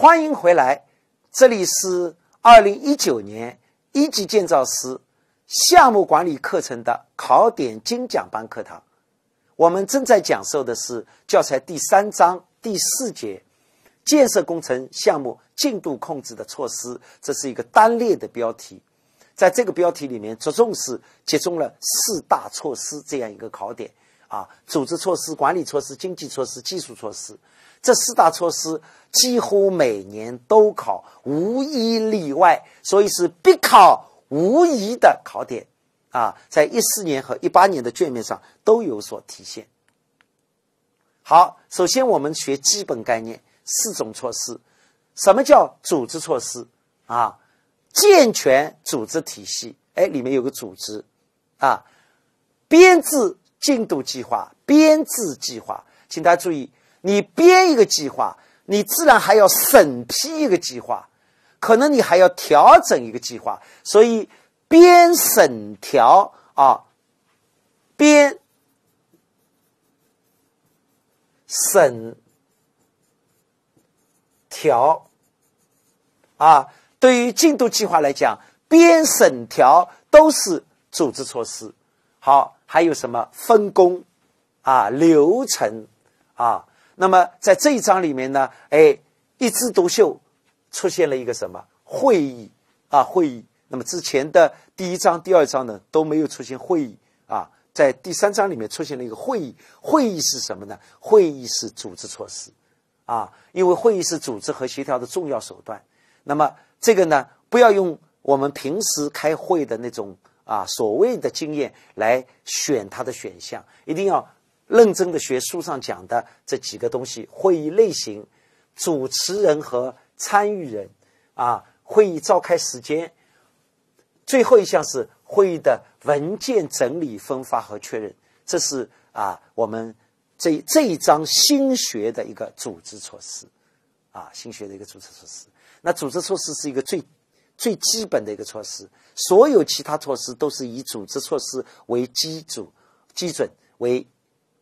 欢迎回来，这里是二零一九年一级建造师项目管理课程的考点精讲班课堂。我们正在讲授的是教材第三章第四节，建设工程项目进度控制的措施。这是一个单列的标题，在这个标题里面，着重是集中了四大措施这样一个考点。啊，组织措施、管理措施、经济措施、技术措施，这四大措施几乎每年都考，无一例外，所以是必考无疑的考点。啊，在一四年和一八年的卷面上都有所体现。好，首先我们学基本概念，四种措施，什么叫组织措施？啊，健全组织体系，哎，里面有个组织，啊，编制。进度计划编制计划，请大家注意，你编一个计划，你自然还要审批一个计划，可能你还要调整一个计划，所以编、审、调啊，编、审、调啊，对于进度计划来讲，编、审、调都是组织措施。好。还有什么分工，啊，流程，啊，那么在这一章里面呢，哎，一枝独秀，出现了一个什么会议，啊，会议。那么之前的第一章、第二章呢都没有出现会议，啊，在第三章里面出现了一个会议。会议是什么呢？会议是组织措施，啊，因为会议是组织和协调的重要手段。那么这个呢，不要用我们平时开会的那种。啊，所谓的经验来选它的选项，一定要认真的学书上讲的这几个东西：会议类型、主持人和参与人，啊，会议召开时间。最后一项是会议的文件整理分发和确认。这是啊，我们这这一章新学的一个组织措施，啊，新学的一个组织措施。那组织措施是一个最。最基本的一个措施，所有其他措施都是以组织措施为基础、基准为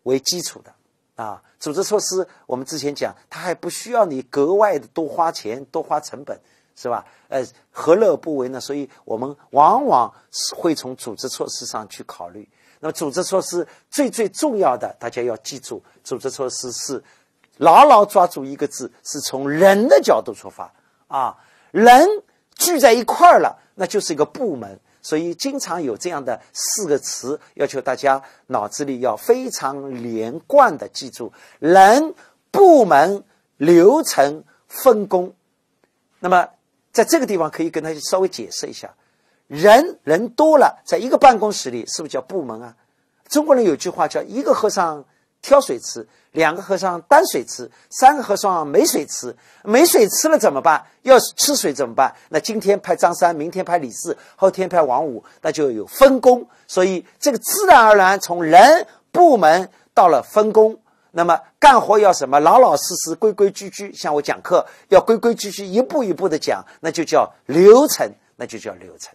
为基础的啊！组织措施，我们之前讲，它还不需要你格外的多花钱、多花成本，是吧？呃，何乐不为呢？所以，我们往往是会从组织措施上去考虑。那么，组织措施最最重要的，大家要记住，组织措施是牢牢抓住一个字，是从人的角度出发啊，人。聚在一块儿了，那就是一个部门，所以经常有这样的四个词，要求大家脑子里要非常连贯的记住：人、部门、流程、分工。那么在这个地方可以跟他稍微解释一下：人人多了，在一个办公室里，是不是叫部门啊？中国人有句话叫“一个和尚”。挑水吃，两个和尚担水吃，三个和尚没水吃，没水吃了怎么办？要吃水怎么办？那今天派张三，明天派李四，后天派王五，那就有分工。所以这个自然而然从人部门到了分工。那么干活要什么？老老实实、规规矩矩。向我讲课要规规矩矩，一步一步的讲，那就叫流程，那就叫流程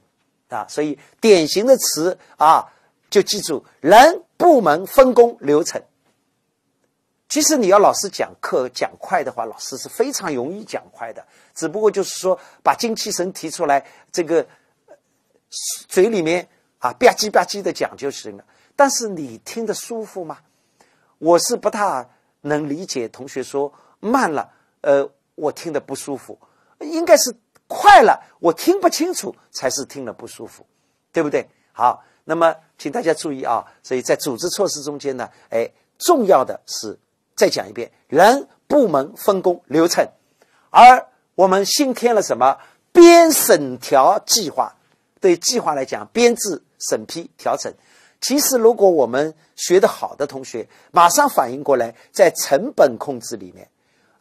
啊。所以典型的词啊，就记住人部门分工流程。其实你要老师讲课讲快的话，老师是非常容易讲快的，只不过就是说把精气神提出来，这个嘴里面啊吧唧吧唧的讲就行了。但是你听得舒服吗？我是不太能理解同学说慢了，呃，我听得不舒服，应该是快了我听不清楚才是听了不舒服，对不对？好，那么请大家注意啊，所以在组织措施中间呢，哎，重要的是。再讲一遍，人、部门分工、流程，而我们新添了什么？编审调计划。对计划来讲，编制、审批、调整。其实，如果我们学得好的同学，马上反应过来，在成本控制里面，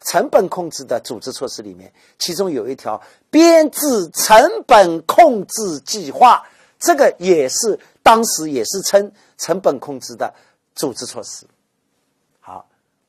成本控制的组织措施里面，其中有一条，编制成本控制计划，这个也是当时也是称成本控制的组织措施。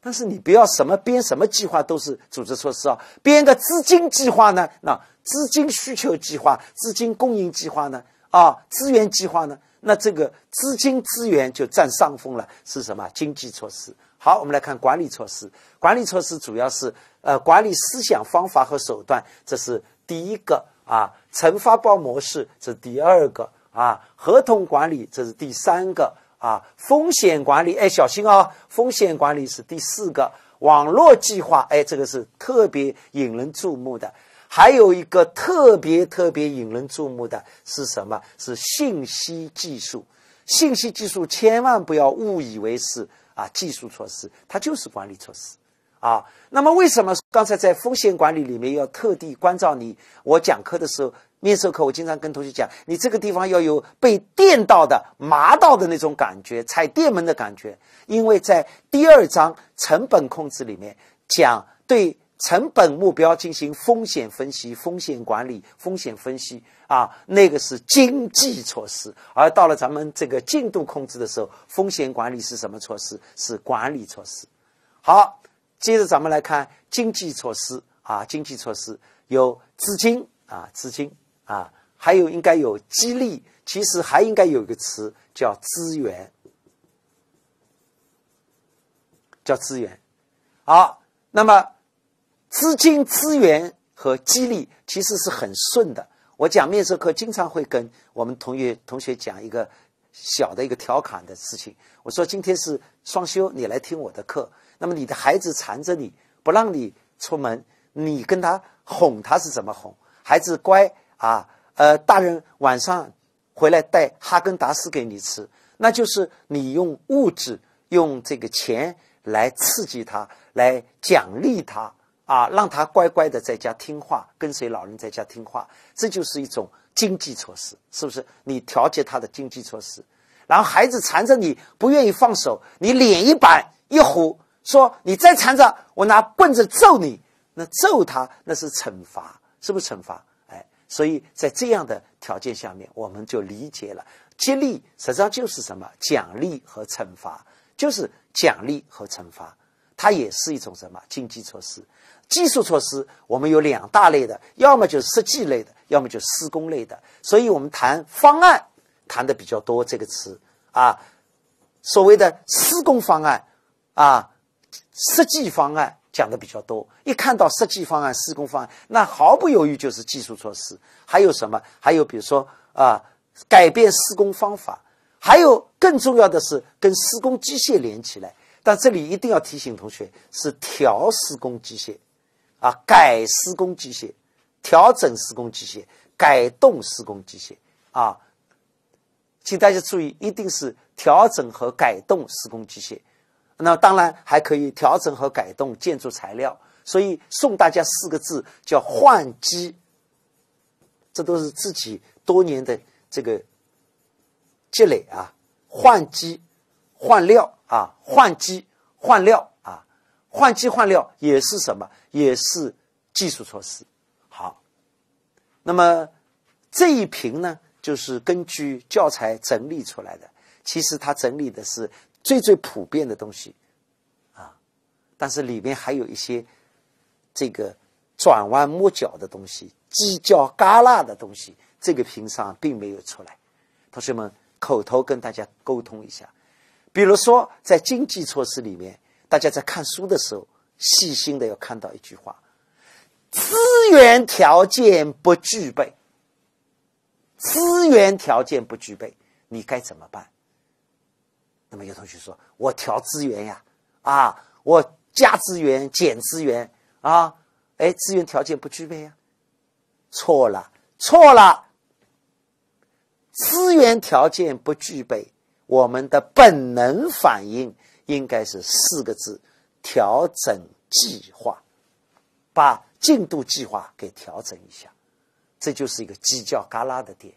但是你不要什么编什么计划都是组织措施啊，编个资金计划呢？那资金需求计划、资金供应计划呢？啊，资源计划呢？那这个资金资源就占上风了，是什么经济措施？好，我们来看管理措施。管理措施主要是呃管理思想、方法和手段，这是第一个啊。成发包模式是第二个啊，合同管理这是第三个。啊，风险管理，哎，小心哦，风险管理是第四个网络计划，哎，这个是特别引人注目的。还有一个特别特别引人注目的是什么？是信息技术。信息技术千万不要误以为是啊技术措施，它就是管理措施啊。那么为什么刚才在风险管理里面要特地关照你？我讲课的时候。面授课，我经常跟同学讲，你这个地方要有被电到的、麻到的那种感觉，踩电门的感觉。因为在第二章成本控制里面讲，对成本目标进行风险分析、风险管理、风险分析啊，那个是经济措施。而到了咱们这个进度控制的时候，风险管理是什么措施？是管理措施。好，接着咱们来看经济措施啊，经济措施有资金啊，资金。啊，还有应该有激励，其实还应该有一个词叫资源，叫资源。好，那么资金、资源和激励其实是很顺的。我讲面试课，经常会跟我们同学同学讲一个小的一个调侃的事情。我说今天是双休，你来听我的课，那么你的孩子缠着你不让你出门，你跟他哄他是怎么哄？孩子乖。啊，呃，大人晚上回来带哈根达斯给你吃，那就是你用物质、用这个钱来刺激他，来奖励他啊，让他乖乖的在家听话，跟随老人在家听话。这就是一种经济措施，是不是？你调节他的经济措施，然后孩子缠着你不愿意放手，你脸一板一虎说：“你再缠着我，拿棍子揍你。”那揍他那是惩罚，是不是惩罚？所以在这样的条件下面，我们就理解了激励实际上就是什么奖励和惩罚，就是奖励和惩罚，它也是一种什么经济措施、技术措施。我们有两大类的，要么就是设计类的，要么就施工类的。所以我们谈方案谈的比较多这个词啊，所谓的施工方案啊，设计方案。讲的比较多，一看到设计方案、施工方案，那毫不犹豫就是技术措施。还有什么？还有比如说啊，改变施工方法，还有更重要的是跟施工机械连起来。但这里一定要提醒同学，是调施工机械，啊，改施工机械，调整施工机械，改动施工机械啊，请大家注意，一定是调整和改动施工机械。那当然还可以调整和改动建筑材料，所以送大家四个字叫“换机”，这都是自己多年的这个积累啊，换机、换料啊，换机、换料啊，换机换料也是什么？也是技术措施。好，那么这一瓶呢，就是根据教材整理出来的。其实它整理的是。最最普遍的东西，啊，但是里面还有一些这个转弯抹角的东西、犄角旮旯的东西，这个评上并没有出来。同学们，口头跟大家沟通一下，比如说在经济措施里面，大家在看书的时候，细心的要看到一句话：资源条件不具备，资源条件不具备，你该怎么办？那么有同学说：“我调资源呀，啊，我加资源、减资源啊，哎，资源条件不具备呀。”错了，错了。资源条件不具备，我们的本能反应应该是四个字：调整计划，把进度计划给调整一下。这就是一个犄角旮旯的点。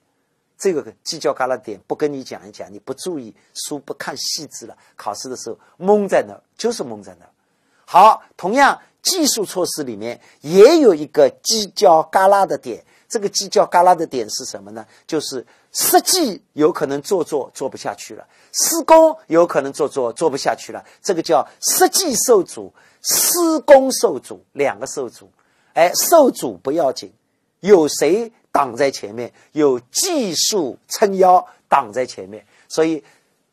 这个犄角旮旯点不跟你讲一讲，你不注意书不看细致了，考试的时候蒙在那儿就是蒙在那儿。好，同样技术措施里面也有一个犄角旮旯的点，这个犄角旮旯的点是什么呢？就是设计有可能做做做不下去了，施工有可能做做做不下去了，这个叫设计受阻、施工受阻，两个受阻。哎，受阻不要紧，有谁？挡在前面有技术撑腰，挡在前面，所以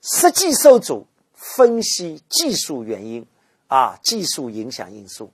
实际受阻，分析技术原因，啊，技术影响因素，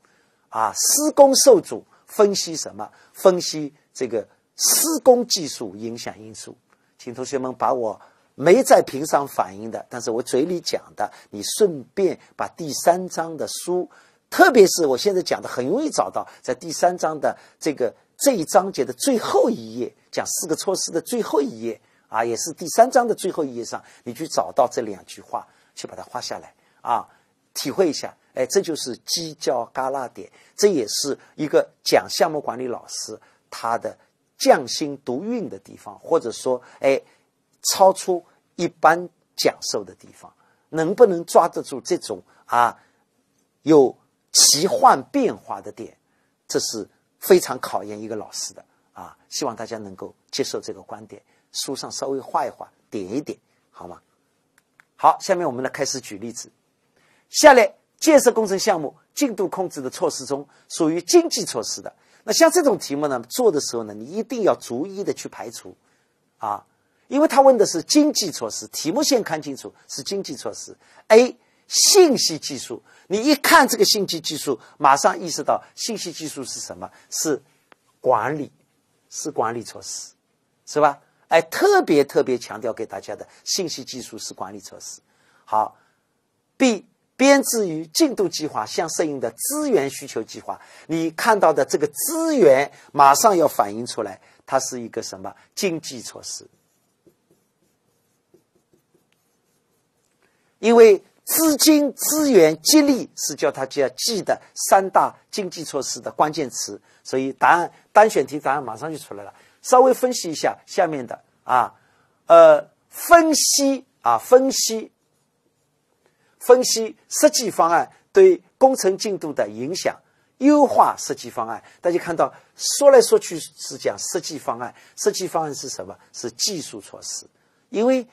啊，施工受阻，分析什么？分析这个施工技术影响因素。请同学们把我没在屏上反映的，但是我嘴里讲的，你顺便把第三章的书，特别是我现在讲的，很容易找到，在第三章的这个。这一章节的最后一页，讲四个措施的最后一页啊，也是第三章的最后一页上，你去找到这两句话，去把它画下来啊，体会一下，哎，这就是犄角旮旯点，这也是一个讲项目管理老师他的匠心独运的地方，或者说，哎，超出一般讲授的地方，能不能抓得住这种啊有奇幻变化的点，这是。非常考验一个老师的啊，希望大家能够接受这个观点，书上稍微画一画，点一点，好吗？好，下面我们来开始举例子。下列建设工程项目进度控制的措施中，属于经济措施的。那像这种题目呢，做的时候呢，你一定要逐一的去排除，啊，因为他问的是经济措施，题目先看清楚是经济措施。A 信息技术，你一看这个信息技术，马上意识到信息技术是什么？是管理，是管理措施，是吧？哎，特别特别强调给大家的，信息技术是管理措施。好，B 编制与进度计划相适应的资源需求计划，你看到的这个资源，马上要反映出来，它是一个什么经济措施？因为。资金、资源、激励是叫他就要记的三大经济措施的关键词，所以答案单选题答案马上就出来了。稍微分析一下下面的啊，呃，分析啊，分析，分析设计方案对工程进度的影响，优化设计方案。大家看到说来说去是讲设计方案，设计方案是什么？是技术措施，因为。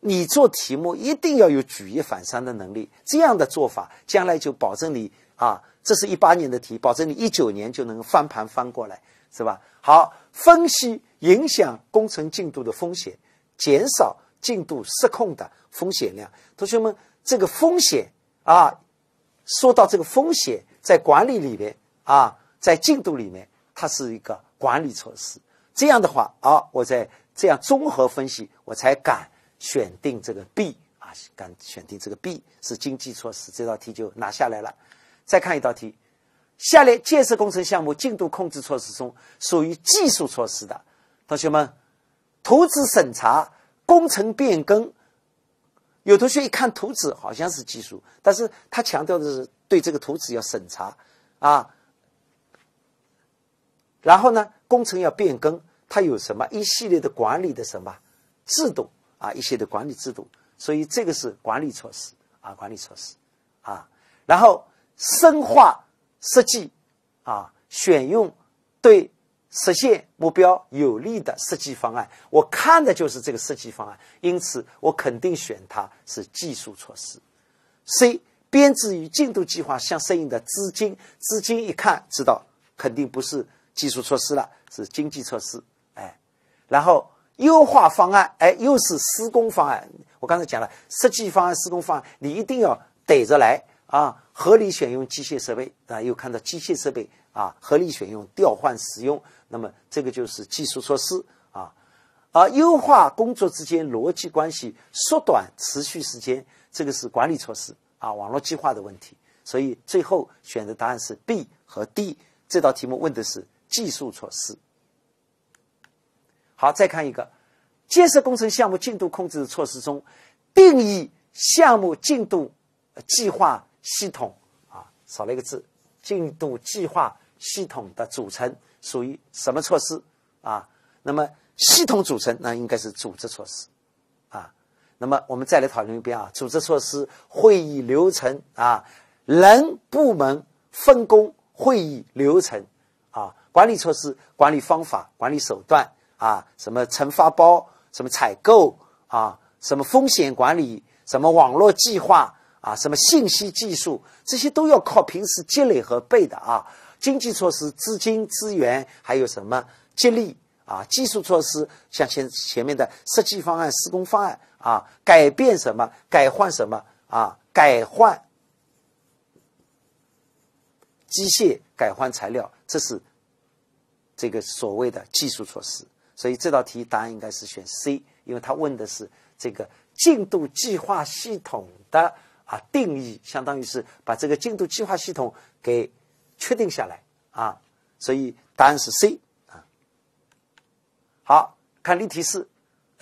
你做题目一定要有举一反三的能力，这样的做法将来就保证你啊，这是一八年的题，保证你一九年就能翻盘翻过来，是吧？好，分析影响工程进度的风险，减少进度失控的风险量。同学们，这个风险啊，说到这个风险在管理里面啊，在进度里面，它是一个管理措施。这样的话啊，我再这样综合分析，我才敢。选定这个 B 啊，刚选定这个 B 是经济措施，这道题就拿下来了。再看一道题：下列建设工程项目进度控制措施中，属于技术措施的，同学们，图纸审查、工程变更，有同学一看图纸好像是技术，但是他强调的是对这个图纸要审查啊。然后呢，工程要变更，它有什么一系列的管理的什么制度？啊，一些的管理制度，所以这个是管理措施啊，管理措施啊。然后深化设计啊，选用对实现目标有利的设计方案，我看的就是这个设计方案，因此我肯定选它是技术措施。C 编制与进度计划相适应的资金，资金一看知道肯定不是技术措施了，是经济措施。哎，然后。优化方案，哎，又是施工方案。我刚才讲了，设计方案、施工方案，你一定要逮着来啊！合理选用机械设备啊，又看到机械设备啊，合理选用、调换使用，那么这个就是技术措施啊。而优化工作之间逻辑关系，缩短持续时间，这个是管理措施啊，网络计划的问题。所以最后选的答案是 B 和 D。这道题目问的是技术措施。好，再看一个，建设工程项目进度控制措施中，定义项目进度计划系统啊，少了一个字，进度计划系统的组成属于什么措施啊？那么系统组成那应该是组织措施啊。那么我们再来讨论一遍啊，组织措施、会议流程啊、人部门分工、会议流程啊、管理措施、管理方法、管理手段。啊，什么承发包，什么采购啊，什么风险管理，什么网络计划啊，什么信息技术，这些都要靠平时积累和背的啊。经济措施，资金、资源，还有什么激励啊？技术措施，像前前面的设计方案、施工方案啊，改变什么，改换什么啊？改换机械，改换材料，这是这个所谓的技术措施。所以这道题答案应该是选 C，因为他问的是这个进度计划系统的啊定义，相当于是把这个进度计划系统给确定下来啊，所以答案是 C 啊。好看例题四，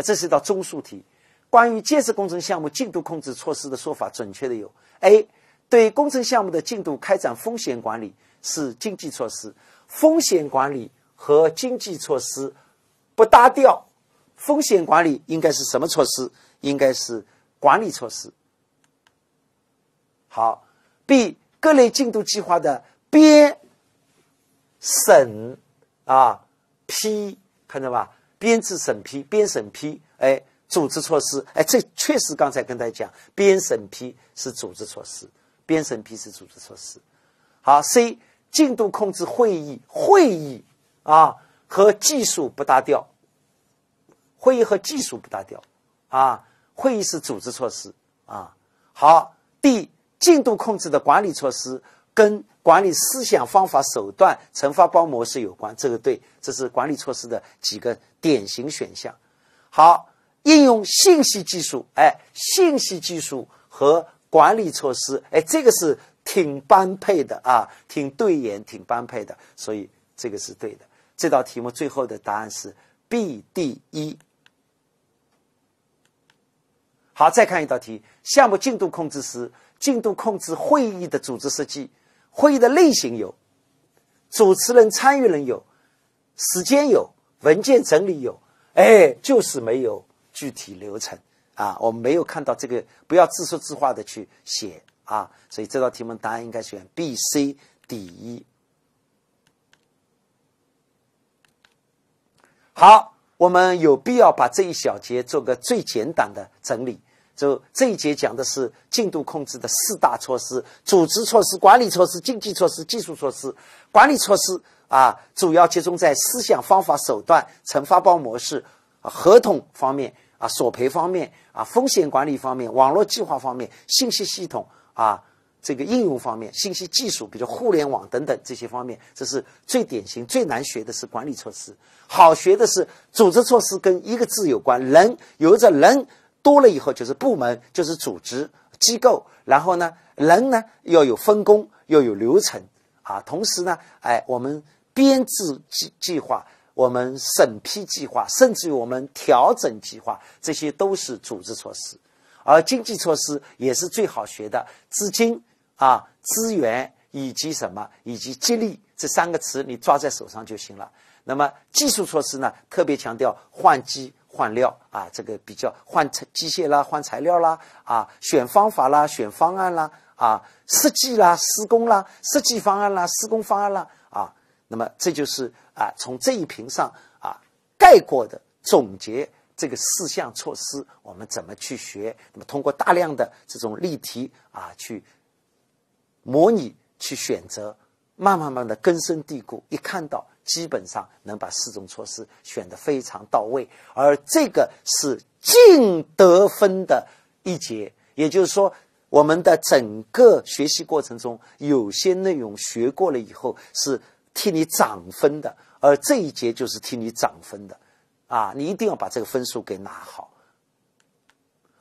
这是一道综述题，关于建设工程项目进度控制措施的说法准确的有：A，对工程项目的进度开展风险管理是经济措施，风险管理和经济措施。不搭调，风险管理应该是什么措施？应该是管理措施。好，B 各类进度计划的编、审、啊、批，看到吧？编制、审批、编、审批，哎，组织措施，哎，这确实刚才跟大家讲，编、审批是组织措施，编、审批是组织措施。好，C 进度控制会议，会议啊。和技术不搭调，会议和技术不搭调，啊，会议是组织措施啊。好，D 进度控制的管理措施跟管理思想、方法、手段、承包模式有关，这个对，这是管理措施的几个典型选项。好，应用信息技术，哎，信息技术和管理措施，哎，这个是挺般配的啊，挺对眼，挺般配的，所以这个是对的。这道题目最后的答案是 B、D、E。好，再看一道题：项目进度控制时，进度控制会议的组织设计，会议的类型有，主持人、参与人有，时间有，文件整理有，哎，就是没有具体流程啊，我们没有看到这个，不要自说自话的去写啊，所以这道题目答案应该选 B、C、D、E。好，我们有必要把这一小节做个最简短的整理。就这一节讲的是进度控制的四大措施：组织措施、管理措施、经济措施、技术措施。管理措施啊，主要集中在思想、方法、手段、承发包模式、合同方面啊、索赔方面啊、风险管理方面、网络计划方面、信息系统啊。这个应用方面，信息技术，比如互联网等等这些方面，这是最典型、最难学的是管理措施。好学的是组织措施，跟一个字有关，人，有着人多了以后就是部门，就是组织机构。然后呢，人呢要有分工，要有流程，啊，同时呢，哎，我们编制计计划，我们审批计划，甚至于我们调整计划，这些都是组织措施。而经济措施也是最好学的，资金。啊，资源以及什么，以及激励这三个词，你抓在手上就行了。那么技术措施呢？特别强调换机换料啊，这个比较换材机械啦，换材料啦啊，选方法啦，选方案啦啊，设计啦，施工啦，设计方案啦，施工方案啦啊。那么这就是啊，从这一屏上啊概括的总结这个四项措施，我们怎么去学？那么通过大量的这种例题啊去。模拟去选择，慢慢慢的根深蒂固。一看到，基本上能把四种措施选的非常到位。而这个是净得分的一节，也就是说，我们的整个学习过程中，有些内容学过了以后是替你涨分的，而这一节就是替你涨分的。啊，你一定要把这个分数给拿好。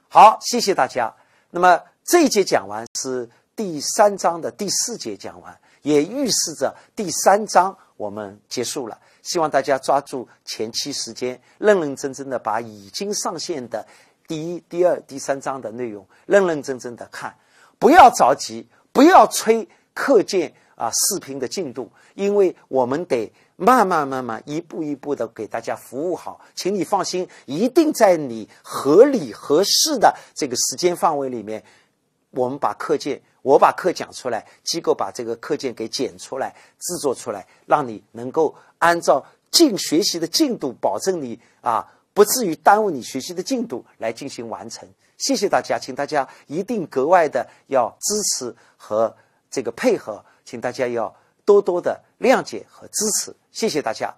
好，谢谢大家。那么这一节讲完是。第三章的第四节讲完，也预示着第三章我们结束了。希望大家抓住前期时间，认认真真的把已经上线的第一、第二、第三章的内容认认真真的看，不要着急，不要催课件啊视频的进度，因为我们得慢慢慢慢一步一步的给大家服务好，请你放心，一定在你合理合适的这个时间范围里面，我们把课件。我把课讲出来，机构把这个课件给剪出来，制作出来，让你能够按照进学习的进度，保证你啊不至于耽误你学习的进度来进行完成。谢谢大家，请大家一定格外的要支持和这个配合，请大家要多多的谅解和支持。谢谢大家。